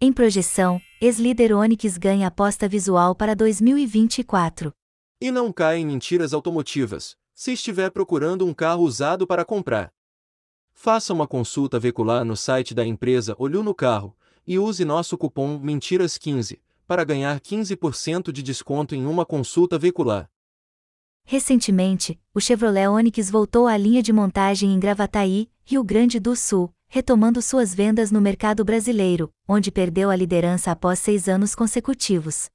Em projeção, ex-líder Onix ganha aposta visual para 2024. E não caia em mentiras automotivas, se estiver procurando um carro usado para comprar. Faça uma consulta veicular no site da empresa Olho no Carro e use nosso cupom Mentiras15 para ganhar 15% de desconto em uma consulta veicular. Recentemente, o Chevrolet Onix voltou à linha de montagem em Gravataí, Rio Grande do Sul retomando suas vendas no mercado brasileiro, onde perdeu a liderança após seis anos consecutivos.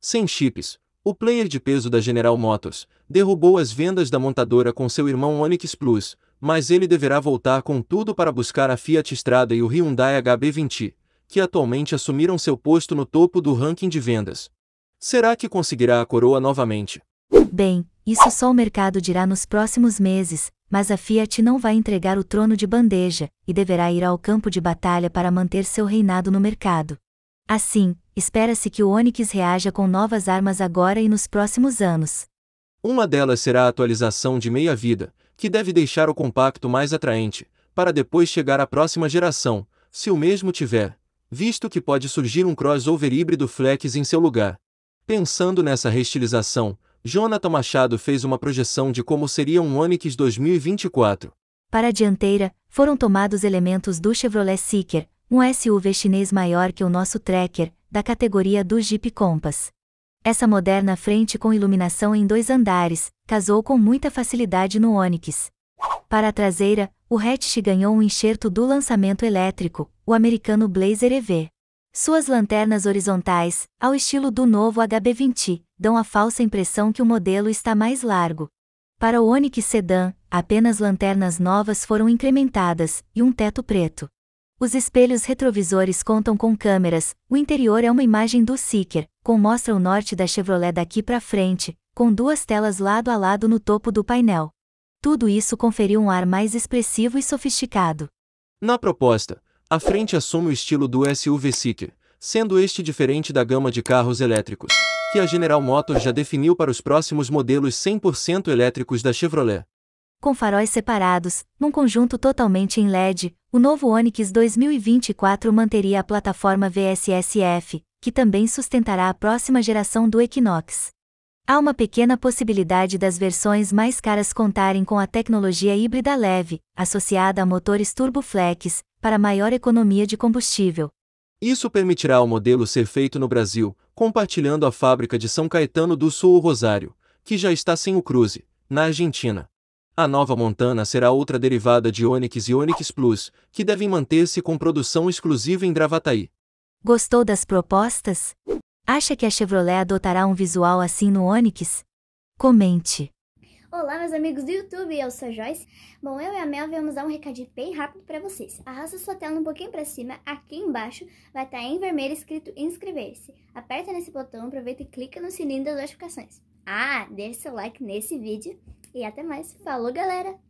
Sem chips, o player de peso da General Motors derrubou as vendas da montadora com seu irmão Onix Plus, mas ele deverá voltar com tudo para buscar a Fiat Strada e o Hyundai HB20, que atualmente assumiram seu posto no topo do ranking de vendas. Será que conseguirá a coroa novamente? Bem, isso só o mercado dirá nos próximos meses, mas a Fiat não vai entregar o trono de bandeja, e deverá ir ao campo de batalha para manter seu reinado no mercado. Assim, espera-se que o Onix reaja com novas armas agora e nos próximos anos. Uma delas será a atualização de meia-vida, que deve deixar o compacto mais atraente, para depois chegar à próxima geração, se o mesmo tiver, visto que pode surgir um crossover híbrido flex em seu lugar. Pensando nessa restilização, Jonathan Machado fez uma projeção de como seria um Onix 2024. Para a dianteira, foram tomados elementos do Chevrolet Seeker, um SUV chinês maior que o nosso Tracker, da categoria do Jeep Compass. Essa moderna frente com iluminação em dois andares, casou com muita facilidade no Onix. Para a traseira, o hatch ganhou um enxerto do lançamento elétrico, o americano Blazer EV. Suas lanternas horizontais, ao estilo do novo HB20, dão a falsa impressão que o modelo está mais largo. Para o Onix Sedan, apenas lanternas novas foram incrementadas e um teto preto. Os espelhos retrovisores contam com câmeras, o interior é uma imagem do Seeker, com mostra o norte da Chevrolet daqui para frente, com duas telas lado a lado no topo do painel. Tudo isso conferiu um ar mais expressivo e sofisticado. Na proposta, a frente assume o estilo do SUV Seeker, sendo este diferente da gama de carros elétricos que a General Motors já definiu para os próximos modelos 100% elétricos da Chevrolet. Com faróis separados, num conjunto totalmente em LED, o novo Onix 2024 manteria a plataforma VSSF, que também sustentará a próxima geração do Equinox. Há uma pequena possibilidade das versões mais caras contarem com a tecnologia híbrida leve, associada a motores turboflex, para maior economia de combustível. Isso permitirá ao modelo ser feito no Brasil, compartilhando a fábrica de São Caetano do Sul ou Rosário, que já está sem o Cruze, na Argentina. A nova Montana será outra derivada de Onix e Onix Plus, que devem manter-se com produção exclusiva em Gravataí. Gostou das propostas? Acha que a Chevrolet adotará um visual assim no Onix? Comente. Olá, meus amigos do YouTube, eu sou a Joyce. Bom, eu e a Mel vamos dar um recadinho bem rápido para vocês. Arrasta sua tela um pouquinho para cima, aqui embaixo vai estar tá em vermelho escrito inscrever-se. Aperta nesse botão, aproveita e clica no sininho das notificações. Ah, deixa seu like nesse vídeo e até mais. Falou, galera!